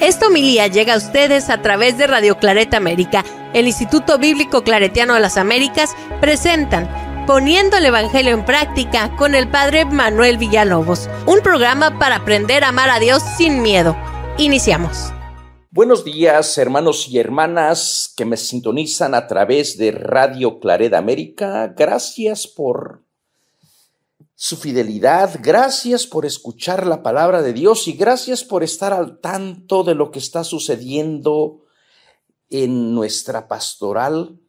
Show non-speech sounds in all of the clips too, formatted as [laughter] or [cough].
Esta homilía llega a ustedes a través de Radio Claret América. El Instituto Bíblico Claretiano de las Américas presentan Poniendo el Evangelio en Práctica con el Padre Manuel Villalobos, un programa para aprender a amar a Dios sin miedo. Iniciamos. Buenos días, hermanos y hermanas que me sintonizan a través de Radio Claret América. Gracias por su fidelidad. Gracias por escuchar la palabra de Dios y gracias por estar al tanto de lo que está sucediendo en nuestra pastoral,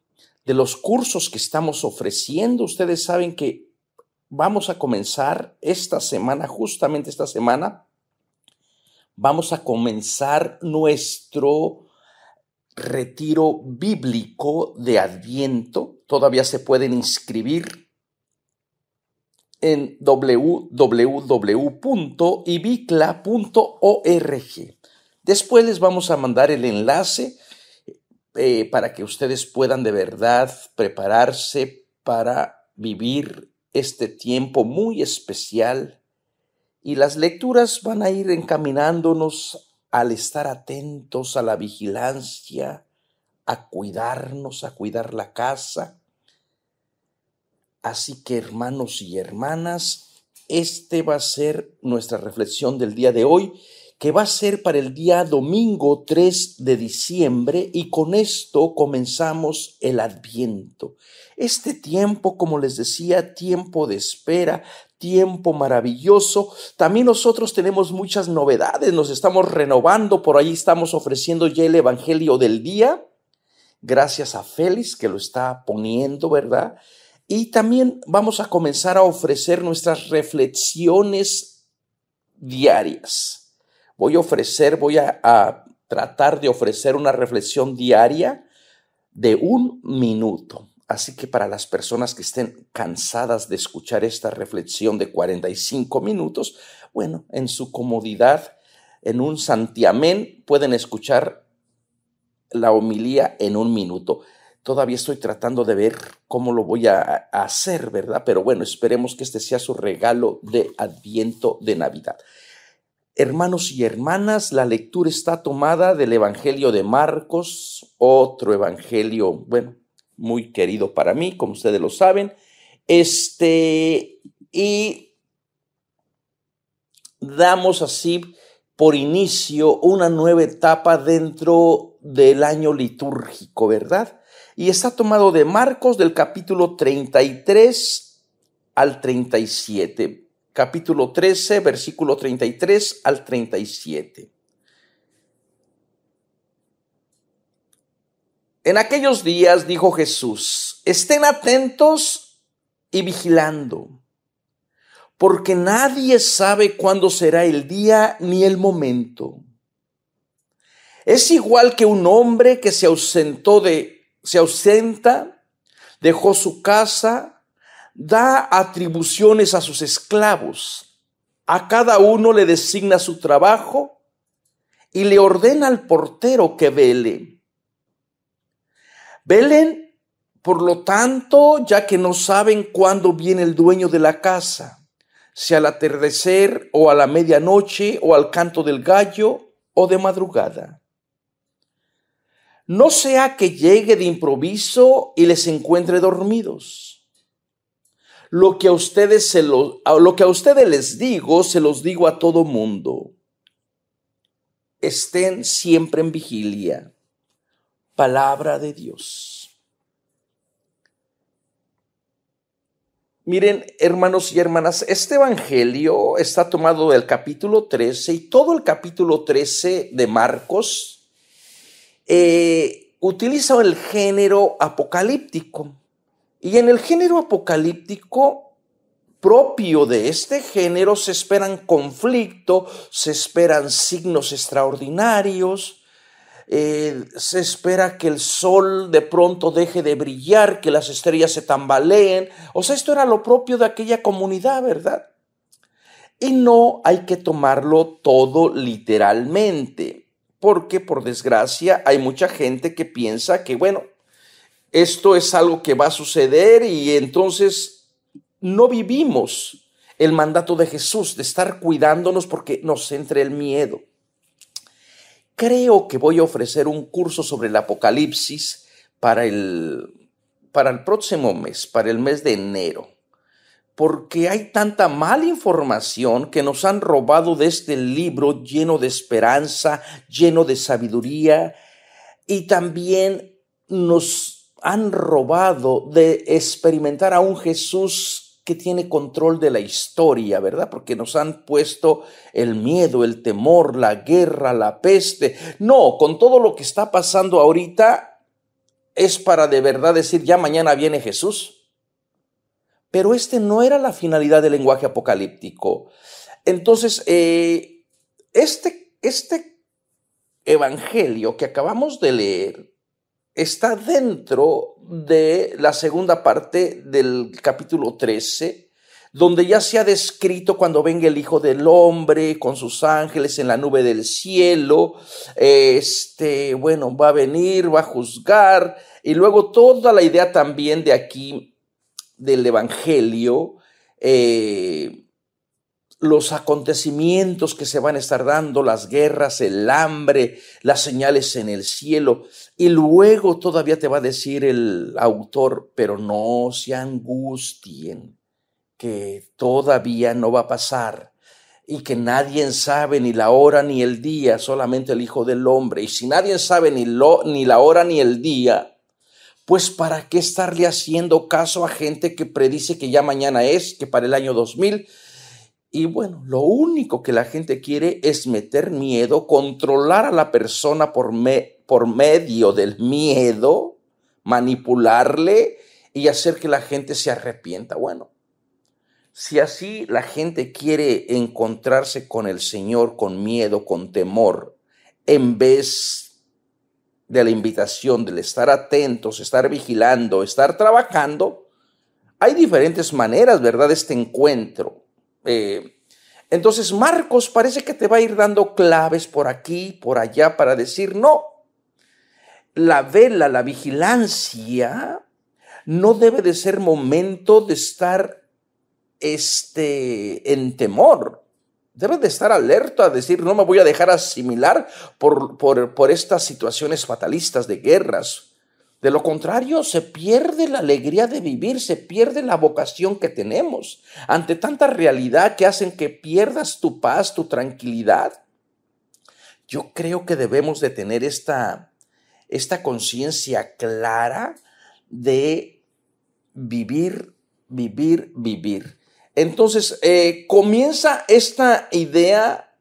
de los cursos que estamos ofreciendo. Ustedes saben que vamos a comenzar esta semana, justamente esta semana, vamos a comenzar nuestro retiro bíblico de Adviento. Todavía se pueden inscribir en www.ibicla.org. Después les vamos a mandar el enlace eh, para que ustedes puedan de verdad prepararse para vivir este tiempo muy especial y las lecturas van a ir encaminándonos al estar atentos a la vigilancia, a cuidarnos, a cuidar la casa Así que hermanos y hermanas, este va a ser nuestra reflexión del día de hoy, que va a ser para el día domingo 3 de diciembre y con esto comenzamos el adviento. Este tiempo, como les decía, tiempo de espera, tiempo maravilloso. También nosotros tenemos muchas novedades, nos estamos renovando, por ahí estamos ofreciendo ya el Evangelio del día, gracias a Félix que lo está poniendo, ¿verdad? Y también vamos a comenzar a ofrecer nuestras reflexiones diarias. Voy a ofrecer, voy a, tratar de ofrecer una reflexión diaria de un minuto. Así que para las personas que estén cansadas de escuchar esta reflexión de 45 minutos, bueno, en su comodidad, en un santiamén, pueden escuchar la homilía en un minuto. Todavía estoy tratando de ver cómo lo voy a, hacer, ¿verdad? Pero bueno, esperemos que este sea su regalo de Adviento de Navidad. Hermanos y hermanas, la lectura está tomada del Evangelio de Marcos, otro evangelio, bueno, muy querido para mí, como ustedes lo saben. Este, y damos así por inicio una nueva etapa dentro del año litúrgico, ¿verdad? y está tomado de Marcos del capítulo 33 al 37. Capítulo 13, versículo 33 al 37. En aquellos días dijo Jesús, estén atentos y vigilando porque nadie sabe cuándo será el día ni el momento. Es igual que un hombre que se ausentó de se ausenta, dejó su casa, da atribuciones a sus esclavos. A cada uno le designa su trabajo y le ordena al portero que vele. Velen, por lo tanto, ya que no saben cuándo viene el dueño de la casa, si al atardecer o a la medianoche o al canto del gallo o de madrugada no sea que llegue de improviso y les encuentre dormidos. Lo que a ustedes, se lo, que a ustedes les digo, se los digo a todo mundo. Estén siempre en vigilia. Palabra de Dios. Miren, hermanos y hermanas, este Evangelio está tomado del capítulo 13 y todo el capítulo 13 de Marcos eh, utiliza el género apocalíptico. Y en el género apocalíptico, propio de este género, se esperan conflicto, se esperan signos extraordinarios, eh, se espera que el sol de pronto deje de brillar, que las estrellas se tambaleen. O sea, esto era lo propio de aquella comunidad, ¿verdad? Y no hay que tomarlo todo literalmente porque por desgracia hay mucha gente que piensa que, bueno, esto es algo que va a suceder y entonces no vivimos el mandato de Jesús de estar cuidándonos porque nos entre el miedo. Creo que voy a ofrecer un curso sobre el Apocalipsis para el, para el próximo mes, para el mes de enero porque hay tanta mala información que nos han robado de este libro lleno de esperanza, lleno de sabiduría, y también nos han robado de experimentar a un Jesús que tiene control de la historia, ¿verdad? Porque nos han puesto el miedo, el temor, la guerra, la peste. No, con todo lo que está pasando ahorita, es para de verdad decir, ya mañana viene Jesús pero este no era la finalidad del lenguaje apocalíptico. Entonces, eh, este, este evangelio que acabamos de leer está dentro de la segunda parte del capítulo 13 donde ya se ha descrito cuando venga el Hijo del Hombre con sus ángeles en la nube del cielo, este, bueno, va a venir, va a juzgar, y luego toda la idea también de aquí del Evangelio, eh, los acontecimientos que se van a estar dando, las guerras, el hambre, las señales en el cielo. Y luego todavía te va a decir el autor, pero no se angustien, que todavía no va a pasar y que nadie sabe ni la hora ni el día, solamente el Hijo del Hombre. Y si nadie sabe ni, lo, ni la hora ni el día, pues para qué estarle haciendo caso a gente que predice que ya mañana es, que para el año 2000. Y bueno, lo único que la gente quiere es meter miedo, controlar a la persona por, me, por medio del miedo, manipularle y hacer que la gente se arrepienta. Bueno, si así la gente quiere encontrarse con el Señor con miedo, con temor, en vez de la invitación, del estar atentos, estar vigilando, estar trabajando, hay diferentes maneras, ¿verdad?, de este encuentro. Eh, entonces, Marcos parece que te va a ir dando claves por aquí, por allá, para decir, no, la vela, la vigilancia, no debe de ser momento de estar este, en temor, Debes de estar alerta a decir, no me voy a dejar asimilar por, por estas situaciones fatalistas de guerras. De lo contrario, se pierde la alegría de vivir, se pierde la vocación que tenemos ante tanta realidad que hacen que pierdas tu paz, tu tranquilidad. Yo creo que debemos de tener esta, esta conciencia clara de vivir, vivir, vivir. Entonces, eh, comienza esta idea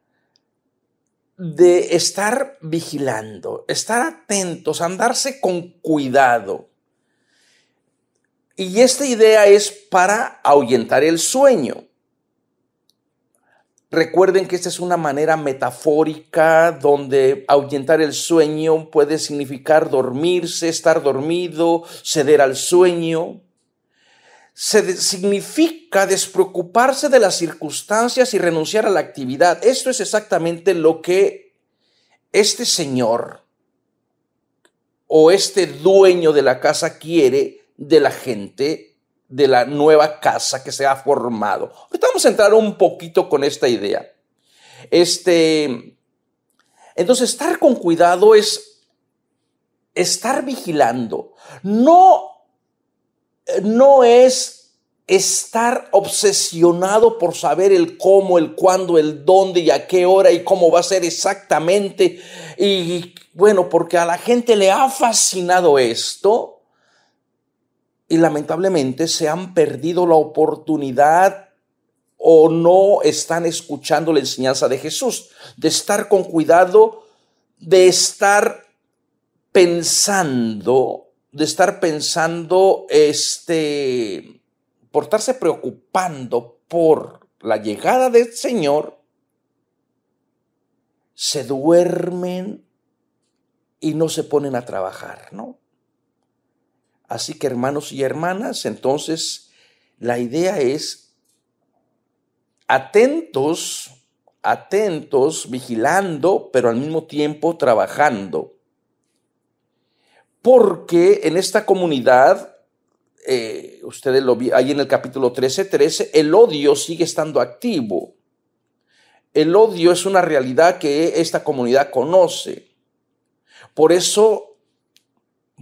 de estar vigilando, estar atentos, andarse con cuidado. Y esta idea es para ahuyentar el sueño. Recuerden que esta es una manera metafórica donde ahuyentar el sueño puede significar dormirse, estar dormido, ceder al sueño se significa despreocuparse de las circunstancias y renunciar a la actividad. Esto es exactamente lo que este señor o este dueño de la casa quiere de la gente de la nueva casa que se ha formado. vamos a entrar un poquito con esta idea. Este, entonces, estar con cuidado es estar vigilando, no no es estar obsesionado por saber el cómo, el cuándo, el dónde y a qué hora y cómo va a ser exactamente. Y bueno, porque a la gente le ha fascinado esto y lamentablemente se han perdido la oportunidad o no están escuchando la enseñanza de Jesús, de estar con cuidado, de estar pensando de estar pensando, este, por estarse preocupando por la llegada del Señor, se duermen y no se ponen a trabajar, ¿no? Así que hermanos y hermanas, entonces la idea es atentos, atentos, vigilando, pero al mismo tiempo trabajando porque en esta comunidad, eh, ustedes lo vi ahí en el capítulo 13, 13, el odio sigue estando activo. El odio es una realidad que esta comunidad conoce. Por eso,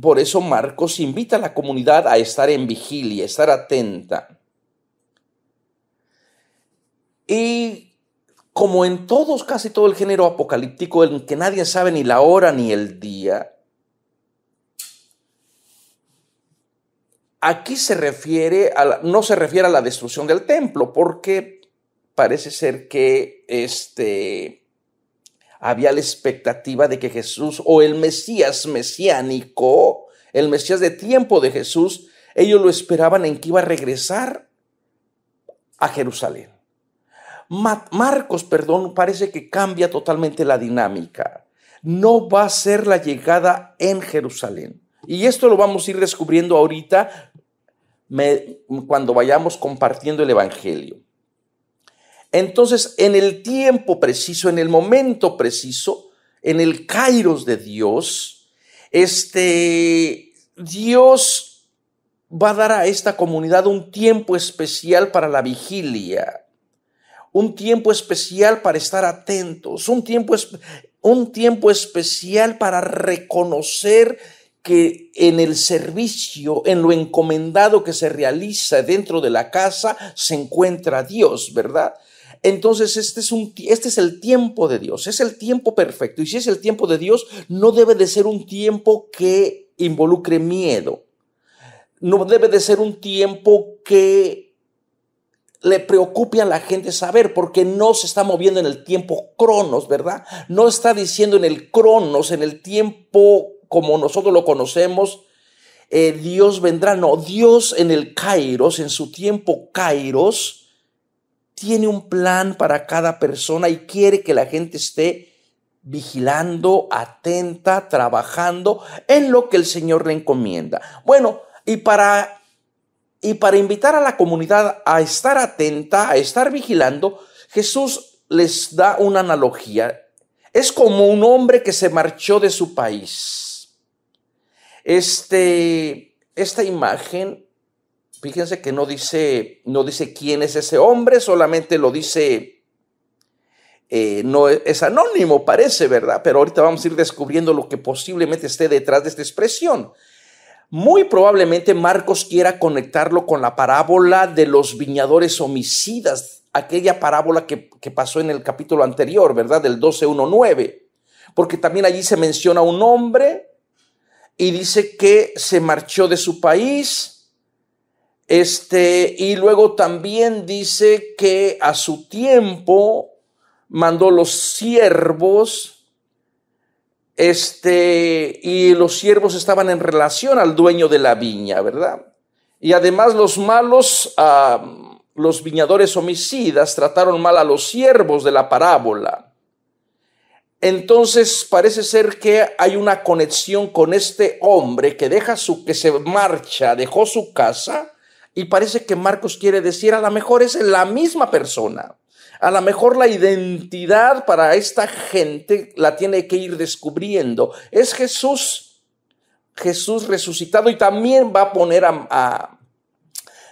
por eso Marcos invita a la comunidad a estar en vigilia, estar atenta. Y como en todos, casi todo el género apocalíptico, en que nadie sabe ni la hora ni el día, Aquí se refiere a no se refiere a la destrucción del templo, porque parece ser que este, había la expectativa de que Jesús o el Mesías mesiánico, el Mesías de tiempo de Jesús, ellos lo esperaban en que iba a regresar a Jerusalén. Marcos, perdón, parece que cambia totalmente la dinámica. No va a ser la llegada en Jerusalén. Y esto lo vamos a ir descubriendo ahorita cuando vayamos compartiendo el Evangelio. Entonces, en el tiempo preciso, en el momento preciso, en el kairos de Dios, este, Dios va a dar a esta comunidad un tiempo especial para la vigilia, un tiempo especial para estar atentos, un tiempo, un tiempo especial para reconocer que en el servicio, en lo encomendado que se realiza dentro de la casa, se encuentra Dios, ¿verdad? Entonces, este es, un, este es el tiempo de Dios, es el tiempo perfecto. Y si es el tiempo de Dios, no debe de ser un tiempo que involucre miedo. No debe de ser un tiempo que le preocupe a la gente saber, porque no se está moviendo en el tiempo cronos, ¿verdad? No está diciendo en el cronos, en el tiempo como nosotros lo conocemos, eh, Dios vendrá. No, Dios en el Kairos, en su tiempo Kairos, tiene un plan para cada persona y quiere que la gente esté vigilando, atenta, trabajando en lo que el Señor le encomienda. Bueno, y para, y para invitar a la comunidad a estar atenta, a estar vigilando, Jesús les da una analogía. Es como un hombre que se marchó de su país este, esta imagen, fíjense que no dice, no dice quién es ese hombre, solamente lo dice, eh, no es anónimo, parece, ¿verdad? Pero ahorita vamos a ir descubriendo lo que posiblemente esté detrás de esta expresión. Muy probablemente Marcos quiera conectarlo con la parábola de los viñadores homicidas, aquella parábola que, que pasó en el capítulo anterior, ¿verdad? Del 12.1.9, porque también allí se menciona un hombre y dice que se marchó de su país. Este, y luego también dice que a su tiempo mandó los siervos, este, y los siervos estaban en relación al dueño de la viña, ¿verdad? Y además los malos, ah, los viñadores homicidas trataron mal a los siervos de la parábola entonces parece ser que hay una conexión con este hombre que deja su que se marcha, dejó su casa y parece que Marcos quiere decir a lo mejor es la misma persona. A lo mejor la identidad para esta gente la tiene que ir descubriendo. Es Jesús, Jesús resucitado y también va a poner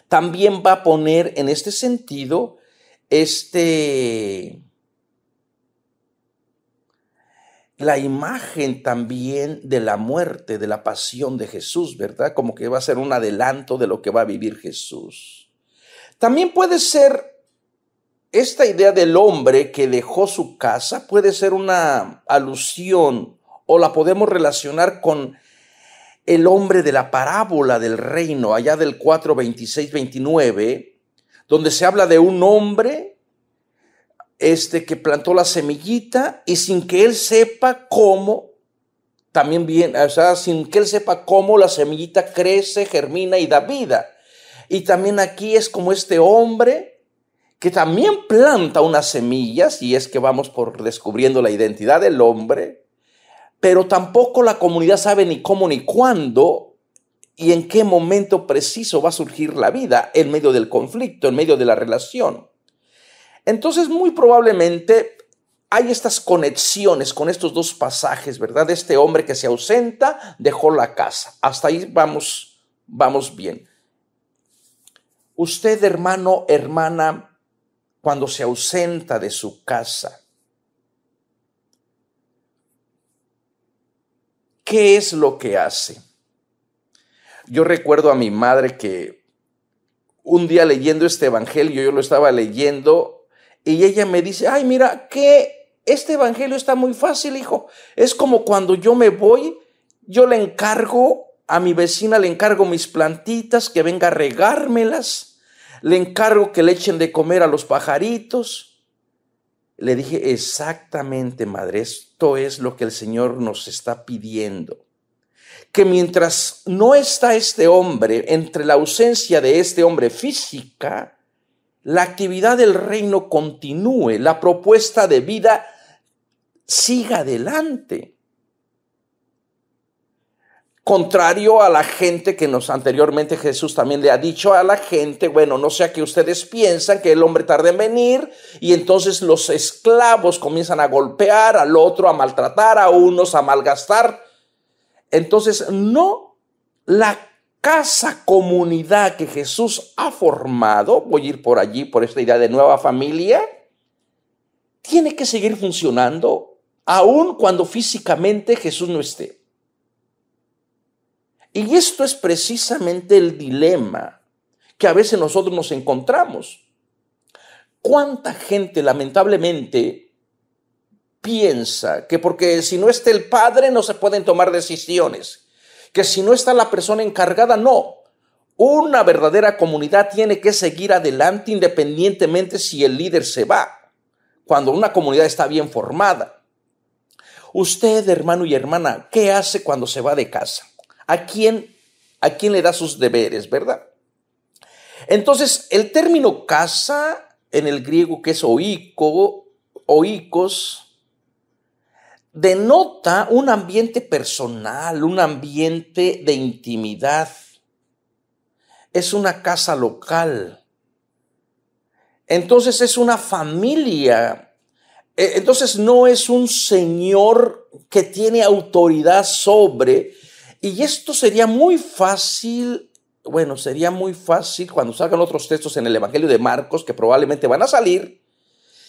también va a poner en este sentido este la imagen también de la muerte, de la pasión de Jesús, ¿verdad? Como que va a ser un adelanto de lo que va a vivir Jesús. También puede ser esta idea del hombre que dejó su casa, puede ser una alusión o la podemos relacionar con el hombre de la parábola del reino, allá del 4, 26, 29, donde se habla de un hombre este que plantó la semillita y sin que él sepa cómo, también bien, o sea, sin que él sepa cómo la semillita crece, germina y da vida. Y también aquí es como este hombre que también planta unas semillas, y es que vamos por descubriendo la identidad del hombre, pero tampoco la comunidad sabe ni cómo ni cuándo y en qué momento preciso va a surgir la vida en medio del conflicto, en medio de la relación. Entonces, muy probablemente hay estas conexiones con estos dos pasajes, ¿verdad? Este hombre que se ausenta dejó la casa. Hasta ahí vamos, vamos bien. Usted, hermano, hermana, cuando se ausenta de su casa, ¿qué es lo que hace? Yo recuerdo a mi madre que un día leyendo este evangelio, yo lo estaba leyendo y ella me dice, ay, mira, que este evangelio está muy fácil, hijo. Es como cuando yo me voy, yo le encargo a mi vecina, le encargo mis plantitas, que venga a regármelas, le encargo que le echen de comer a los pajaritos. Le dije, exactamente, madre, esto es lo que el Señor nos está pidiendo que mientras no está este hombre, entre la ausencia de este hombre física, la actividad del reino continúe, la propuesta de vida siga adelante. Contrario a la gente que nos anteriormente Jesús también le ha dicho a la gente, bueno, no sea que ustedes piensan que el hombre tarde en venir y entonces los esclavos comienzan a golpear al otro, a maltratar a unos, a malgastar. Entonces, no, la casa, comunidad que Jesús ha formado, voy a ir por allí, por esta idea de nueva familia, tiene que seguir funcionando aun cuando físicamente Jesús no esté. Y esto es precisamente el dilema que a veces nosotros nos encontramos. ¿Cuánta gente lamentablemente piensa que porque si no está el Padre no se pueden tomar decisiones? que si no está la persona encargada, no. Una verdadera comunidad tiene que seguir adelante independientemente si el líder se va, cuando una comunidad está bien formada. Usted, hermano y hermana, ¿qué hace cuando se va de casa? ¿A quién, a quién le da sus deberes, verdad? Entonces, el término casa en el griego que es oico, oikos, denota un ambiente personal, un ambiente de intimidad. Es una casa local. Entonces es una familia. E, entonces no es un señor que tiene autoridad sobre. Y esto sería muy fácil, bueno, sería muy fácil cuando salgan otros textos en el Evangelio de Marcos, que probablemente van a salir,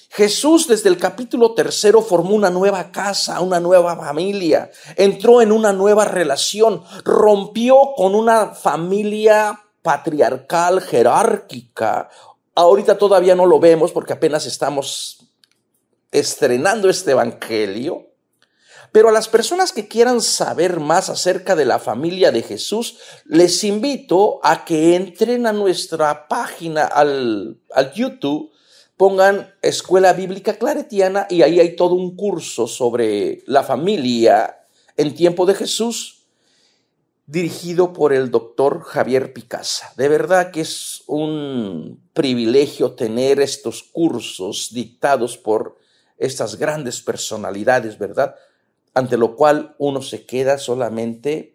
Jesús desde el capítulo tercero formó una nueva casa, una nueva familia, entró en una nueva relación, rompió con una familia patriarcal, jerárquica. Ahorita todavía no lo vemos porque apenas estamos estrenando este Evangelio. Pero a las personas que quieran saber más acerca de la familia de Jesús, les invito a que entren a nuestra página, al, al YouTube pongan Escuela Bíblica Claretiana y ahí hay todo un curso sobre la familia en tiempo de Jesús, dirigido por el doctor Javier Picasa. De verdad que es un privilegio tener estos cursos dictados por estas grandes personalidades, ¿verdad? Ante lo cual uno se queda solamente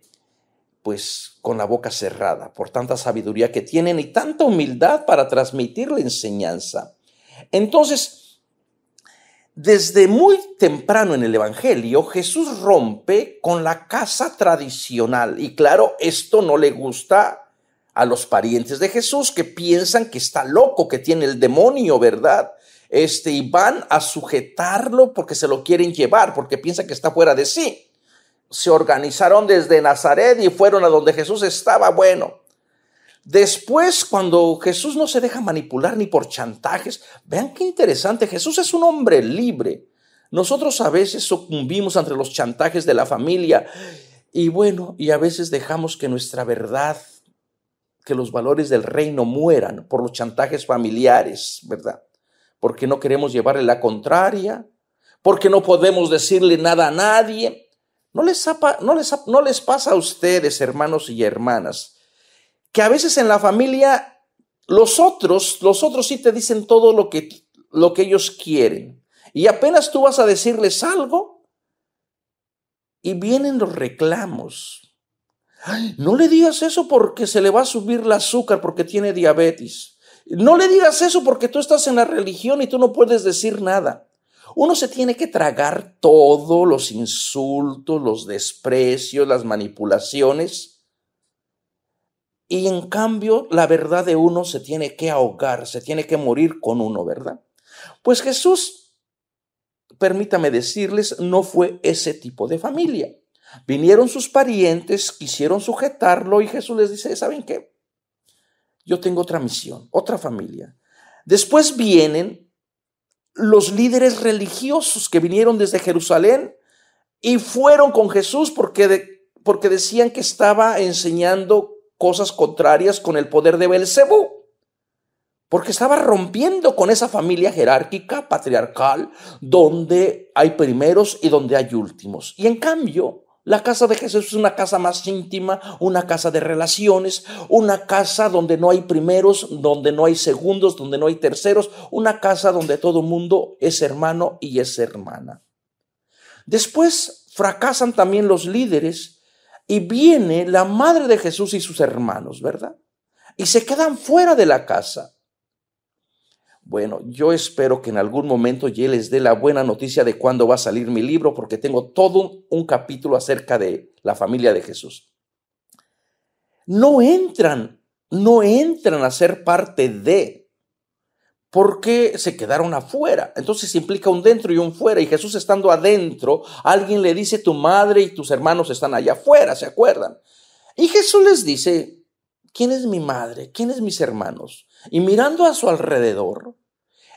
pues con la boca cerrada por tanta sabiduría que tienen y tanta humildad para transmitir la enseñanza. Entonces, desde muy temprano en el Evangelio, Jesús rompe con la casa tradicional. Y claro, esto no le gusta a los parientes de Jesús que piensan que está loco, que tiene el demonio, ¿verdad? Este, y van a sujetarlo porque se lo quieren llevar, porque piensan que está fuera de sí. Se organizaron desde Nazaret y fueron a donde Jesús estaba. Bueno, Después, cuando Jesús no se deja manipular ni por chantajes, vean qué interesante, Jesús es un hombre libre. Nosotros a veces sucumbimos ante los chantajes de la familia y bueno, y a veces dejamos que nuestra verdad, que los valores del reino mueran por los chantajes familiares, ¿verdad? Porque no queremos llevarle la contraria, porque no podemos decirle nada a nadie. ¿No les, no les, no les pasa a ustedes, hermanos y hermanas, que a veces en la familia los otros, los otros sí te dicen todo lo que, lo que ellos quieren. Y apenas tú vas a decirles algo y vienen los reclamos. no le digas eso porque se le va a subir el azúcar porque tiene diabetes. No le digas eso porque tú estás en la religión y tú no puedes decir nada. Uno se tiene que tragar todos los insultos, los desprecios, las manipulaciones y en cambio, la verdad de uno se tiene que ahogar, se tiene que morir con uno, ¿verdad? Pues Jesús, permítame decirles, no fue ese tipo de familia. Vinieron sus parientes, quisieron sujetarlo y Jesús les dice, ¿saben qué? Yo tengo otra misión, otra familia. Después vienen los líderes religiosos que vinieron desde Jerusalén y fueron con Jesús porque, porque decían que estaba enseñando cosas contrarias con el poder de Belcebú. Porque estaba rompiendo con esa familia jerárquica, patriarcal, donde hay primeros y donde hay últimos. Y en cambio, la casa de Jesús es una casa más íntima, una casa de relaciones, una casa donde no hay primeros, donde no hay segundos, donde no hay terceros, una casa donde todo mundo es hermano y es hermana. Después fracasan también los líderes y viene la madre de Jesús y sus hermanos, ¿verdad? Y se quedan fuera de la casa. Bueno, yo espero que en algún momento ya les dé la buena noticia de cuándo va a salir mi libro, porque tengo todo un capítulo acerca de la familia de Jesús. No entran, no entran a ser parte de porque se quedaron afuera. Entonces implica un dentro y un fuera. Y Jesús estando adentro, alguien le dice, tu madre y tus hermanos están allá afuera, ¿se acuerdan? Y Jesús les dice, ¿quién es mi madre? ¿Quién es mis hermanos? Y mirando a su alrededor,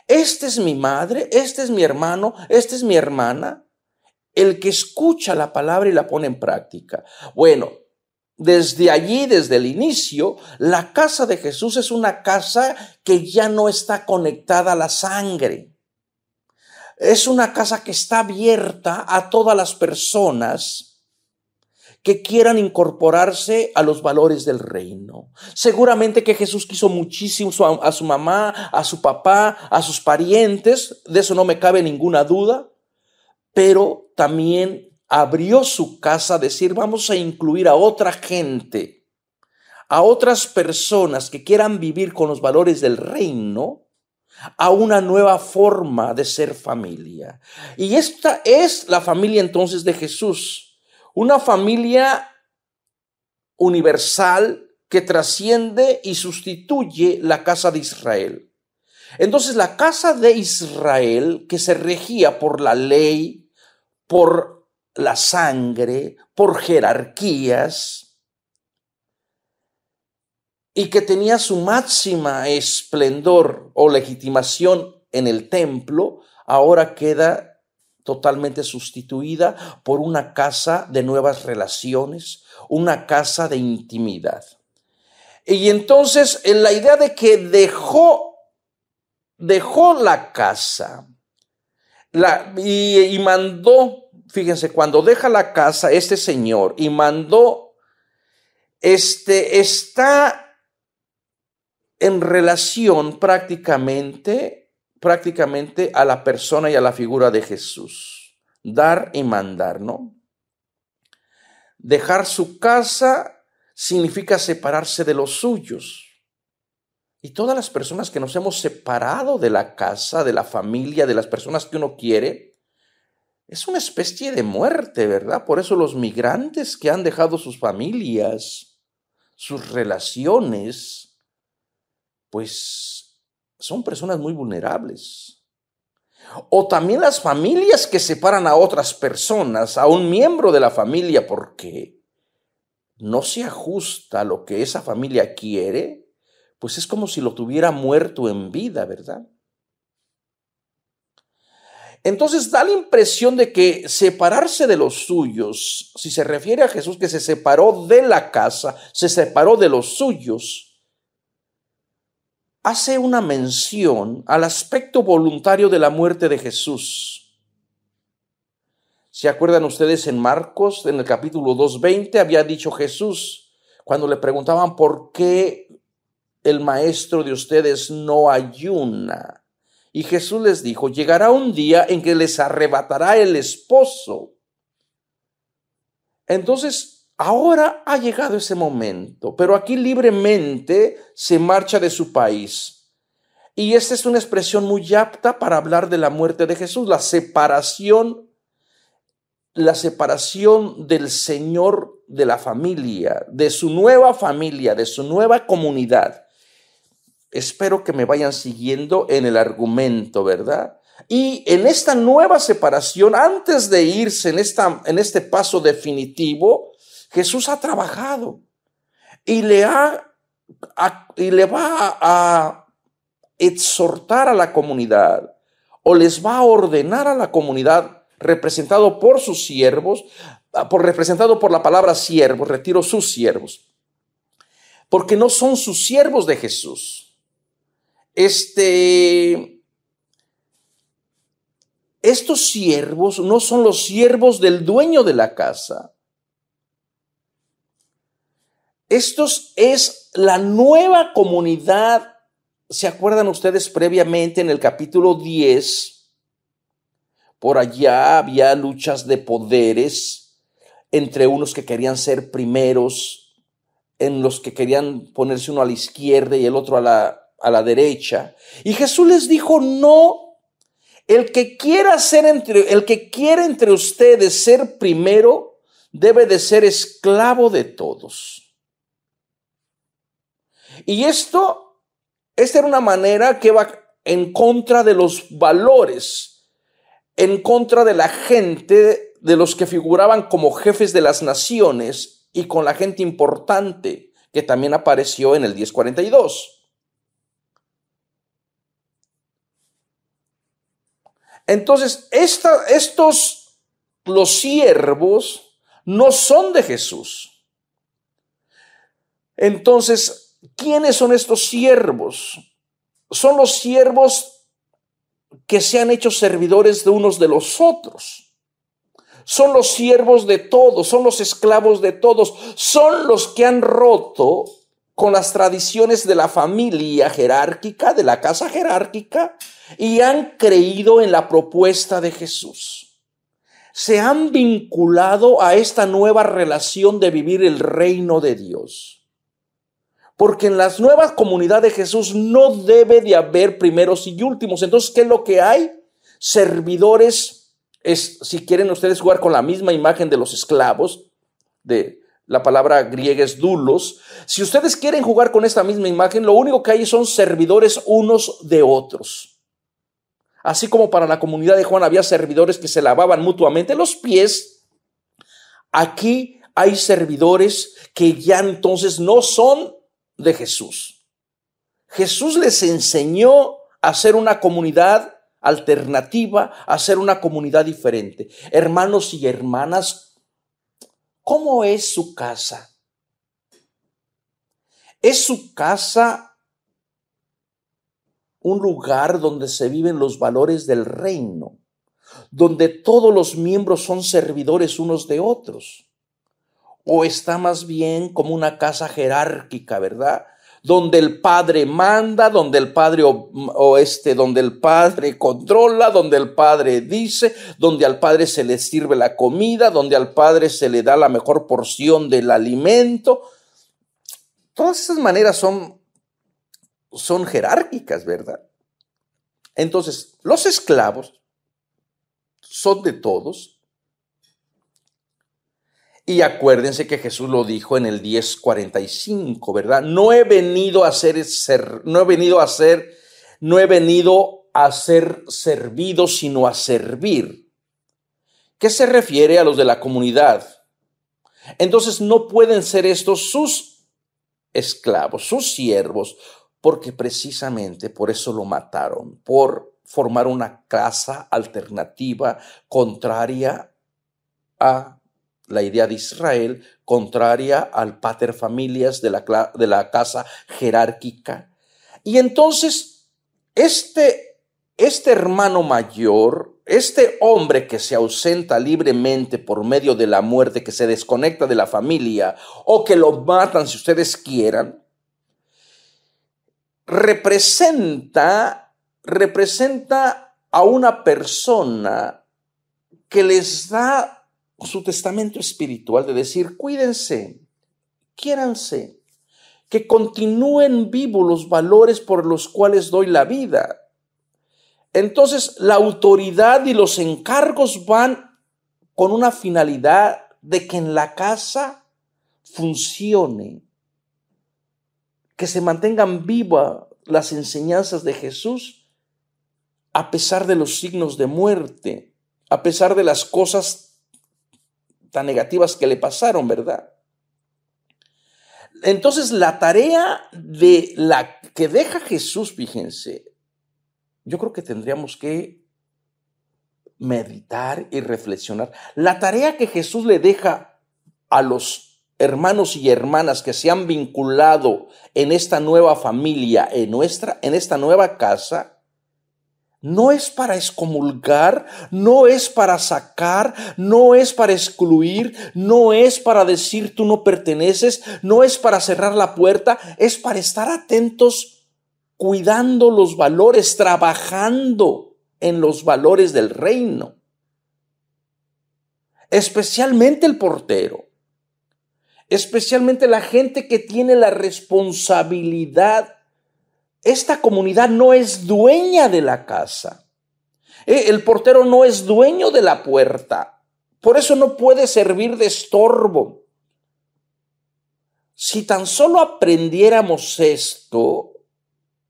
este es mi madre, este es mi hermano, esta es mi hermana. El que escucha la palabra y la pone en práctica. Bueno, desde allí, desde el inicio, la casa de Jesús es una casa que ya no está conectada a la sangre. Es una casa que está abierta a todas las personas que quieran incorporarse a los valores del reino. Seguramente que Jesús quiso muchísimo a, su mamá, a su papá, a sus parientes, de eso no me cabe ninguna duda, pero también abrió su casa a decir, vamos a incluir a otra gente, a otras personas que quieran vivir con los valores del reino, a una nueva forma de ser familia. Y esta es la familia entonces de Jesús, una familia universal que trasciende y sustituye la casa de Israel. Entonces la casa de Israel, que se regía por la ley, por la sangre, por jerarquías, y que tenía su máxima esplendor o legitimación en el templo, ahora queda totalmente sustituida por una casa de nuevas relaciones, una casa de intimidad. Y entonces en la idea de que dejó, dejó la casa la, y, y mandó fíjense, cuando deja la casa este señor y mandó, este está en relación prácticamente, prácticamente a la persona y a la figura de Jesús. Dar y mandar, ¿no? Dejar su casa significa separarse de los suyos. Y todas las personas que nos hemos separado de la casa, de la familia, de las personas que uno quiere, es una especie de muerte, ¿verdad? Por eso los migrantes que han dejado sus familias, sus relaciones, pues son personas muy vulnerables. O también las familias que separan a otras personas, a un miembro de la familia, porque no se ajusta lo que esa familia quiere, pues es como si lo tuviera muerto en vida, ¿verdad? Entonces da la impresión de que separarse de los suyos, si se refiere a Jesús que se separó de la casa, se separó de los suyos, hace una mención al aspecto voluntario de la muerte de Jesús. ¿Se acuerdan ustedes en Marcos, en el capítulo 2.20, había dicho Jesús, cuando le preguntaban por qué el maestro de ustedes no ayuna? Y Jesús les dijo, llegará un día en que les arrebatará el esposo. Entonces, ahora ha llegado ese momento, pero aquí libremente se marcha de su país. Y esta es una expresión muy apta para hablar de la muerte de Jesús, la separación, la separación del Señor de la familia, de su nueva familia, de su nueva comunidad. Espero que me vayan siguiendo en el argumento, ¿verdad? Y en esta nueva separación, antes de irse en, esta, en este paso definitivo, Jesús ha trabajado y le, ha, y le va a exhortar a la comunidad o les va a ordenar a la comunidad representado por sus siervos, ah, por representado por la palabra siervos, retiro sus siervos, porque no son sus siervos de Jesús este, estos siervos no son los siervos del dueño de la casa. Estos es la nueva comunidad. ¿Se acuerdan ustedes previamente en el capítulo 10? Por allá había luchas de poderes entre unos que querían ser primeros, en los que querían ponerse uno a la izquierda y el otro a la a la derecha. Y Jesús les dijo, no, el que quiera ser entre, el que quiera entre ustedes ser primero, debe de ser esclavo de todos. Y esto, esta era una manera que va en contra de los valores, en contra de la gente, de los que figuraban como jefes de las naciones y con la gente importante que también apareció en el 1042. Entonces, estos, los siervos, no son de Jesús. Entonces, ¿quiénes son estos siervos? Son los siervos que se han hecho servidores de unos de los otros. Son los siervos de todos, son los esclavos de todos, son los que han roto con las tradiciones de la familia jerárquica, de la casa jerárquica, y han creído en la propuesta de Jesús. Se han vinculado a esta nueva relación de vivir el reino de Dios. Porque en las nuevas comunidades de Jesús no debe de haber primeros y últimos. Entonces, ¿qué es lo que hay? Servidores, si quieren ustedes jugar con la misma imagen de los esclavos, de la palabra griega es dulos. Si ustedes quieren jugar con esta misma imagen, lo único que hay son servidores unos de otros así como para la comunidad de Juan había servidores que se lavaban mutuamente los pies, aquí hay servidores que ya entonces no son de Jesús. Jesús les enseñó a ser una comunidad alternativa, a ser una comunidad diferente. Hermanos y hermanas, ¿cómo es su casa? ¿Es su casa un lugar donde se viven los valores del reino, donde todos los miembros son servidores unos de otros. O está más bien como una casa jerárquica, ¿verdad? Donde el padre manda, donde el padre o, este, donde el padre controla, donde el padre dice, donde al padre se le sirve la comida, donde al padre se le da la mejor porción del alimento. Todas esas maneras son son jerárquicas, ¿verdad? Entonces, los esclavos son de todos. Y acuérdense que Jesús lo dijo en el 10:45, ¿verdad? No he venido a ser, ser, no he venido a ser, no he venido a ser servido, sino a servir. ¿Qué se refiere a los de la comunidad? Entonces no pueden ser estos sus esclavos, sus siervos, porque precisamente por eso lo mataron, por formar una casa alternativa contraria a la idea de Israel, contraria al pater familias de la, casa jerárquica. Y entonces, este, este hermano mayor, este hombre que se ausenta libremente por medio de la muerte, que se desconecta de la familia o que lo matan si ustedes quieran, representa, representa a una persona que les da su testamento espiritual de decir, cuídense, quiéranse, que continúen vivos los valores por los cuales doy la vida. Entonces la autoridad y los encargos van con una finalidad de que en la casa funcione que se mantengan vivas las enseñanzas de Jesús a pesar de los signos de muerte, a pesar de las cosas tan negativas que le pasaron, ¿verdad? Entonces la tarea de la que deja Jesús, fíjense, yo creo que tendríamos que meditar y reflexionar. La tarea que Jesús le deja a los hermanos y hermanas que se han vinculado en esta nueva familia, en nuestra, en esta nueva casa, no es para excomulgar, no es para sacar, no es para excluir, no es para decir tú no perteneces, no es para cerrar la puerta, es para estar atentos, cuidando los valores, trabajando en los valores del reino. Especialmente el portero especialmente la gente que tiene la responsabilidad. Esta comunidad no es dueña de la casa. Eh, el portero no es dueño de la puerta. Por eso no puede servir de estorbo. Si tan solo aprendiéramos esto,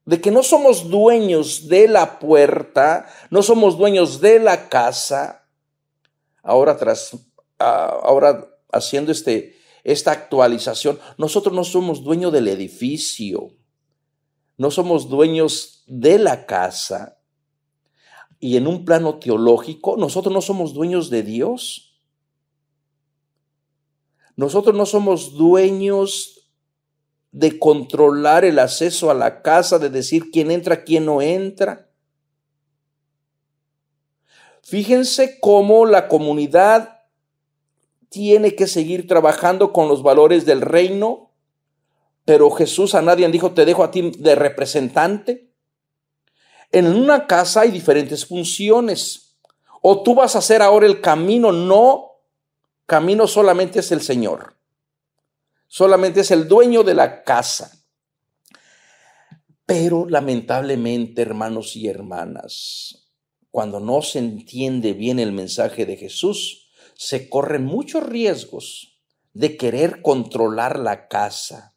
de que no somos dueños de la puerta, no somos dueños de la casa, ahora, tras, ah, ahora haciendo este, esta actualización. Nosotros no somos dueños del edificio, no somos dueños de la casa. Y en un plano teológico, nosotros no somos dueños de Dios. Nosotros no somos dueños de controlar el acceso a la casa, de decir quién entra, quién no entra. Fíjense cómo la comunidad tiene que seguir trabajando con los valores del reino, pero Jesús a nadie dijo, te dejo a ti de representante. En una casa hay diferentes funciones. O tú vas a hacer ahora el camino, no. Camino solamente es el Señor. Solamente es el dueño de la casa. Pero lamentablemente, hermanos y hermanas, cuando no se entiende bien el mensaje de Jesús, se corren muchos riesgos de querer controlar la casa,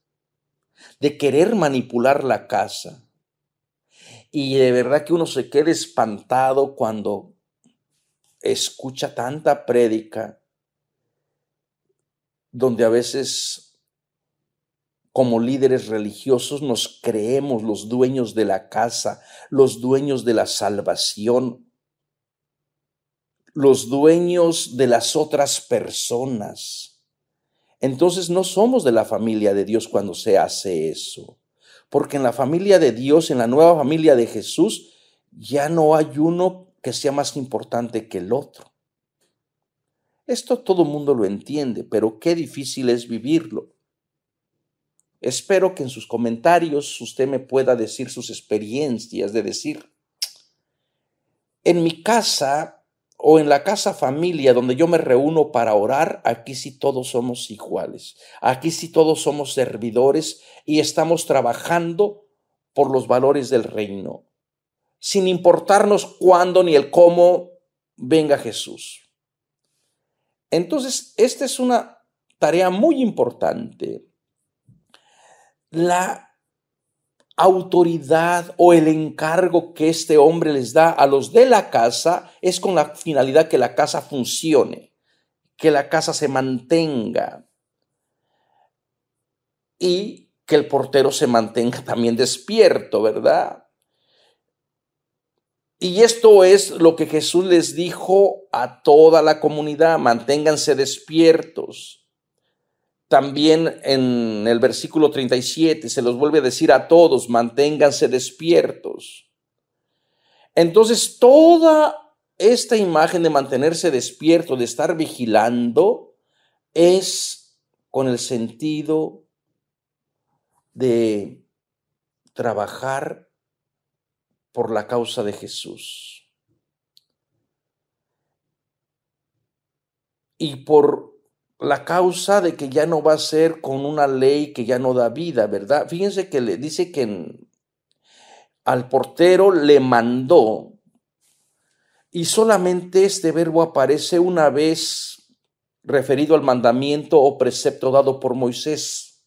de querer manipular la casa. Y de verdad que uno se queda espantado cuando escucha tanta prédica, donde a veces como líderes religiosos nos creemos los dueños de la casa, los dueños de la salvación los dueños de las otras personas. Entonces no somos de la familia de Dios cuando se hace eso. Porque en la familia de Dios, en la nueva familia de Jesús, ya no hay uno que sea más importante que el otro. Esto todo el mundo lo entiende, pero qué difícil es vivirlo. Espero que en sus comentarios usted me pueda decir sus experiencias de decir, en mi casa o en la casa familia donde yo me reúno para orar, aquí sí todos somos iguales, aquí sí todos somos servidores y estamos trabajando por los valores del reino, sin importarnos cuándo ni el cómo venga Jesús. Entonces, esta es una tarea muy importante. La autoridad o el encargo que este hombre les da a los de la casa es con la finalidad que la casa funcione, que la casa se mantenga y que el portero se mantenga [laughs] también despierto, ¿verdad? Y esto es lo que Jesús les dijo a toda la comunidad, manténganse despiertos. También en el versículo 37 se los vuelve a decir a todos, manténganse despiertos. Entonces, toda esta imagen de mantenerse despierto, de estar vigilando, es con el sentido de trabajar por la causa de Jesús. Y por la causa de que ya no va a ser con una ley que ya no da vida, ¿verdad? Fíjense que le dice que al portero le mandó y solamente este verbo aparece una vez referido al mandamiento o precepto dado por Moisés.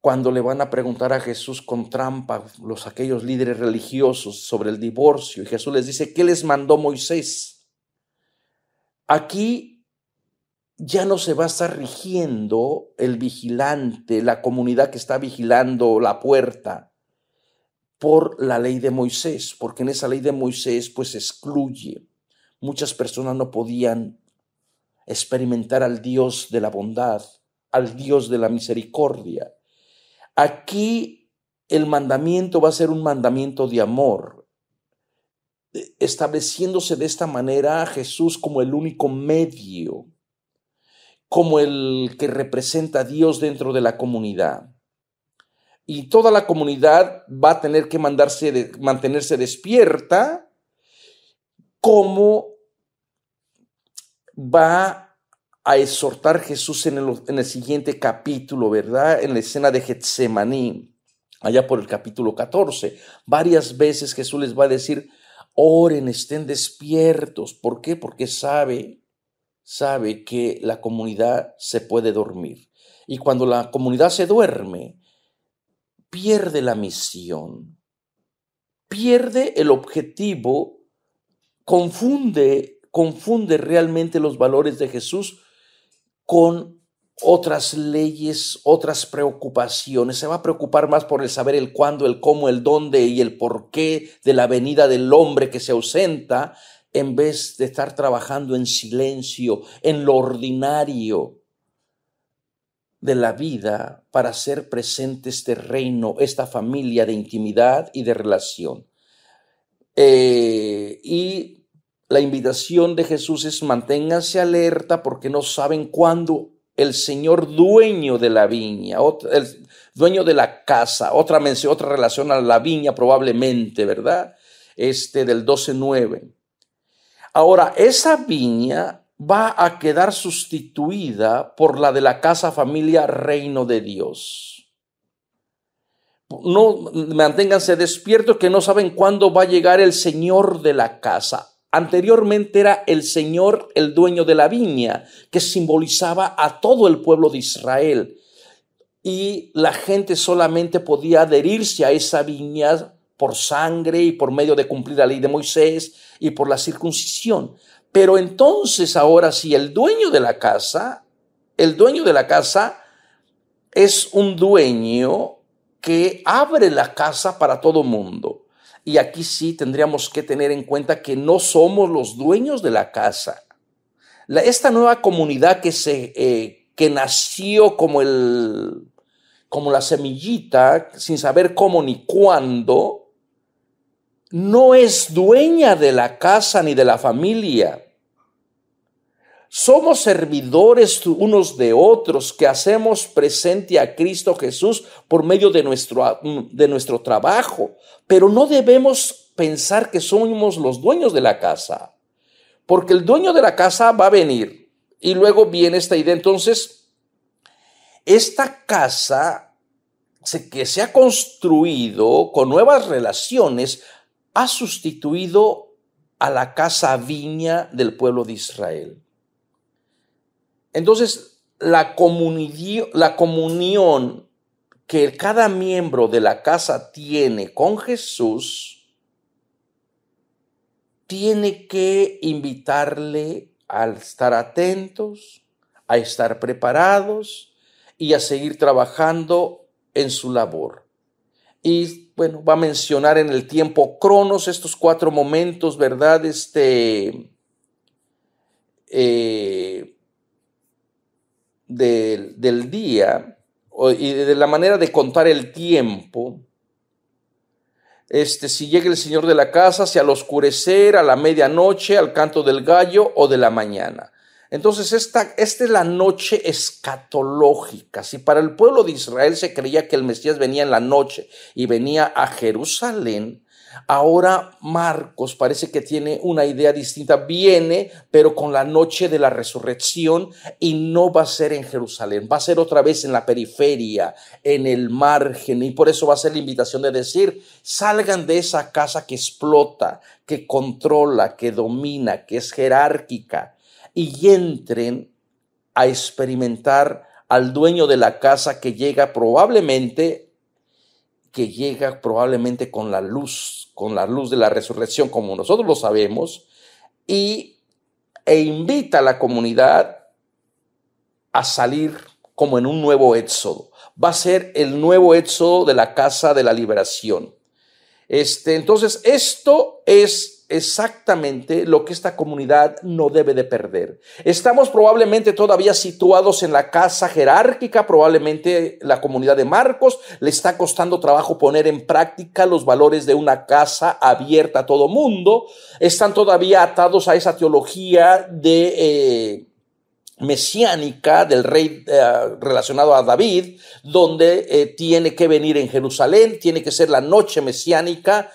Cuando le van a preguntar a Jesús con trampa los aquellos líderes religiosos sobre el divorcio y Jesús les dice, ¿qué les mandó Moisés? Aquí ya no se va a estar rigiendo el vigilante, la comunidad que está vigilando la puerta por la ley de Moisés, porque en esa ley de Moisés pues excluye. Muchas personas no podían experimentar al Dios de la bondad, al Dios de la misericordia. Aquí el mandamiento va a ser un mandamiento de amor. Eh, estableciéndose de esta manera Jesús como el único medio como el que representa a Dios dentro de la comunidad. Y toda la comunidad va a tener que mandarse mantenerse despierta como va a exhortar Jesús en el, en el, siguiente capítulo, ¿verdad? En la escena de Getsemaní, allá por el capítulo 14. Varias veces Jesús les va a decir, oren, estén despiertos. ¿Por qué? Porque sabe sabe que la comunidad se puede dormir. Y cuando la comunidad se duerme, pierde la misión, pierde el objetivo, confunde, confunde realmente los valores de Jesús con otras leyes, otras preocupaciones. Se va a preocupar más por el saber el cuándo, el cómo, el dónde y el por qué de la venida del hombre que se ausenta en vez de estar trabajando en silencio, en lo ordinario de la vida para hacer presente este reino, esta familia de intimidad y de relación. Eh, y la invitación de Jesús es manténganse alerta porque no saben cuándo el Señor dueño de la viña, el dueño de la casa, otra otra relación a la viña probablemente, ¿verdad? Este del 12.9. Ahora, esa viña va a quedar sustituida por la de la casa familia Reino de Dios. No manténganse despiertos que no saben cuándo va a llegar el señor de la casa. Anteriormente era el señor, el dueño de la viña, que simbolizaba a todo el pueblo de Israel. Y la gente solamente podía adherirse a esa viña por sangre y por medio de cumplir la ley de Moisés y por la circuncisión. Pero entonces ahora sí el dueño de la casa, el dueño de la casa es un dueño que abre la casa para todo mundo. Y aquí sí tendríamos que tener en cuenta que no somos los dueños de la casa. esta nueva comunidad que, se, eh, que nació como, el, como la semillita, sin saber cómo ni cuándo, no es dueña de la casa ni de la familia. Somos servidores unos de otros que hacemos presente a Cristo Jesús por medio de nuestro, de nuestro trabajo, pero no debemos pensar que somos los dueños de la casa, porque el dueño de la casa va a venir y luego viene esta idea. Entonces, esta casa que se ha construido con nuevas relaciones ha sustituido a la casa viña del pueblo de Israel. Entonces, la, comunión que cada miembro de la casa tiene con Jesús tiene que invitarle a estar atentos, a estar preparados y a seguir trabajando en su labor. Y bueno, va a mencionar en el tiempo Cronos estos cuatro momentos, ¿verdad? Este, eh, del, del día y de la manera de contar el tiempo. Este, si llega el señor de la casa, si al oscurecer, a la medianoche, al canto del gallo o de la mañana. Entonces, esta, es la noche escatológica. Si para el pueblo de Israel se creía que el Mesías venía en la noche y venía a Jerusalén, ahora Marcos parece que tiene una idea distinta. Viene, pero con la noche de la resurrección y no va a ser en Jerusalén, va a ser otra vez en la periferia, en el margen. Y por eso va a ser la invitación de decir, salgan de esa casa que explota, que controla, que domina, que es jerárquica y entren a experimentar al dueño de la casa que llega probablemente que llega probablemente con la luz, con la luz de la resurrección como nosotros lo sabemos e invita a la comunidad a salir como en un nuevo éxodo. Va a ser el nuevo éxodo de la casa de la liberación. Este, entonces, esto es exactamente lo que esta comunidad no debe de perder. Estamos probablemente todavía situados en la casa jerárquica, probablemente la comunidad de Marcos le está costando trabajo poner en práctica los valores de una casa abierta a todo mundo, están todavía atados a esa teología de... Eh, mesiánica del rey eh, relacionado a David, donde eh, tiene que venir en Jerusalén, tiene que ser la noche mesiánica,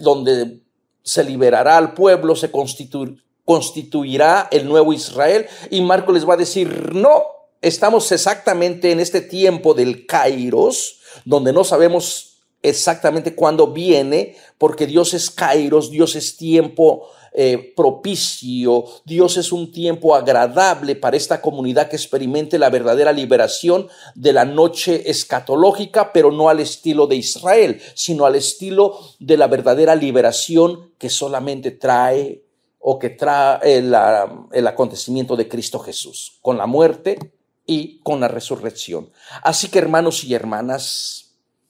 donde se liberará al pueblo, se constituirá el nuevo Israel y Marco les va a decir, no, estamos exactamente en este tiempo del Kairos, donde no sabemos exactamente cuando viene, porque Dios es kairos, Dios es tiempo eh, propicio, Dios es un tiempo agradable para esta comunidad que experimente la verdadera liberación de la noche escatológica, pero no al estilo de Israel, sino al estilo de la verdadera liberación que solamente trae o que trae el acontecimiento de Cristo Jesús, con la muerte y con la resurrección. Así que hermanos y hermanas,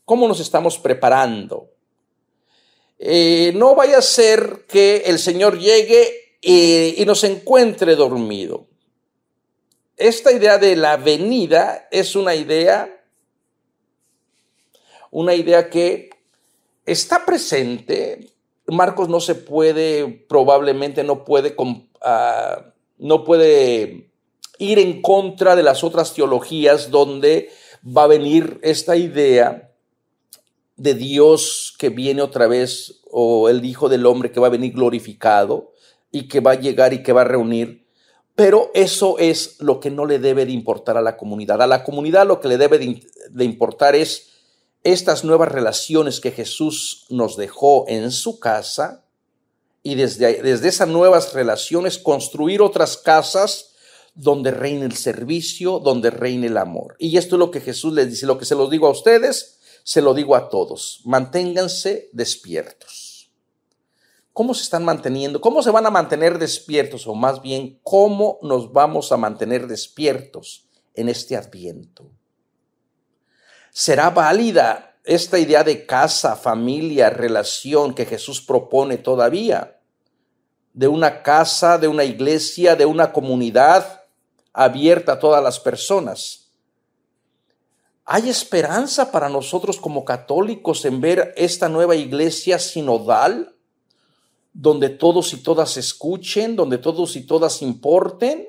¿Cómo nos estamos preparando? Eh, no vaya a ser que el Señor llegue eh, y, nos encuentre dormido. Esta idea de la venida es una idea, una idea que está presente. Marcos no se puede, probablemente no puede, ah, no puede ir en contra de las otras teologías donde va a venir esta idea de Dios que viene otra vez o el Hijo del Hombre que va a venir glorificado y que va a llegar y que va a reunir. Pero eso es lo que no le debe de importar a la comunidad. A la comunidad lo que le debe de, importar es estas nuevas relaciones que Jesús nos dejó en su casa y desde, desde esas nuevas relaciones construir otras casas donde reine el servicio, donde reine el amor. Y esto es lo que Jesús les dice, lo que se los digo a ustedes, se lo digo a todos, manténganse despiertos. ¿Cómo se están manteniendo? ¿Cómo se van a mantener despiertos? O más bien, ¿cómo nos vamos a mantener despiertos en este adviento? ¿Será válida esta idea de casa, familia, relación que Jesús propone todavía? De una casa, de una iglesia, de una comunidad abierta a todas las personas hay esperanza para nosotros como católicos en ver esta nueva iglesia sinodal, donde todos y todas escuchen, donde todos y todas importen,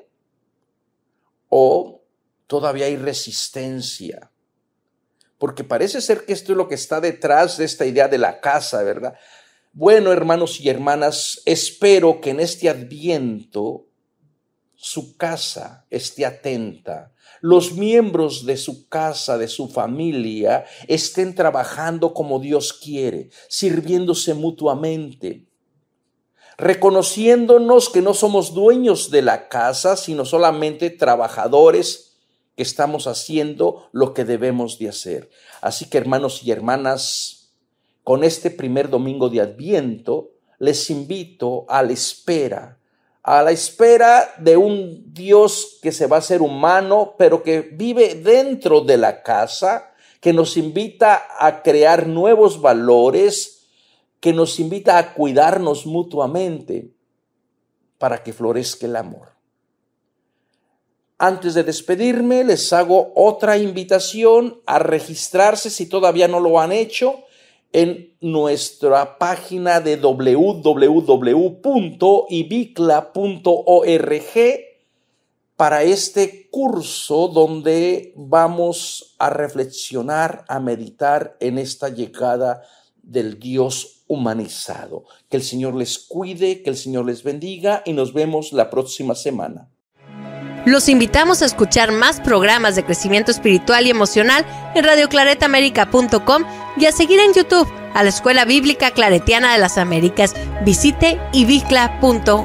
o todavía hay resistencia. Porque parece ser que esto es lo que está detrás de esta idea de la casa, ¿verdad? Bueno, hermanos y hermanas, espero que en este adviento su casa esté atenta los miembros de su casa, de su familia, estén trabajando como Dios quiere, sirviéndose mutuamente, reconociéndonos que no somos dueños de la casa, sino solamente trabajadores que estamos haciendo lo que debemos de hacer. Así que hermanos y hermanas, con este primer domingo de Adviento, les invito a la espera, a la espera de un Dios que se va a ser humano, pero que vive dentro de la casa, que nos invita a crear nuevos valores, que nos invita a cuidarnos mutuamente para que florezca el amor. Antes de despedirme, les hago otra invitación a registrarse si todavía no lo han hecho en nuestra página de www.ibicla.org para este curso donde vamos a reflexionar, a meditar en esta llegada del Dios humanizado. Que el Señor les cuide, que el Señor les bendiga y nos vemos la próxima semana. Los invitamos a escuchar más programas de crecimiento espiritual y emocional en radioclaretamerica.com y a seguir en YouTube a la Escuela Bíblica Claretiana de las Américas. Visite ibicla.org.